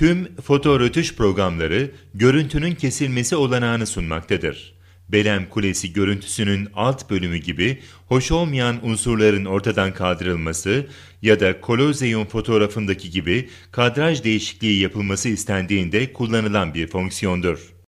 Tüm fotorötuş programları görüntünün kesilmesi olanağını sunmaktadır. Belem Kulesi görüntüsünün alt bölümü gibi hoş olmayan unsurların ortadan kaldırılması ya da Koloseum fotoğrafındaki gibi kadraj değişikliği yapılması istendiğinde kullanılan bir fonksiyondur.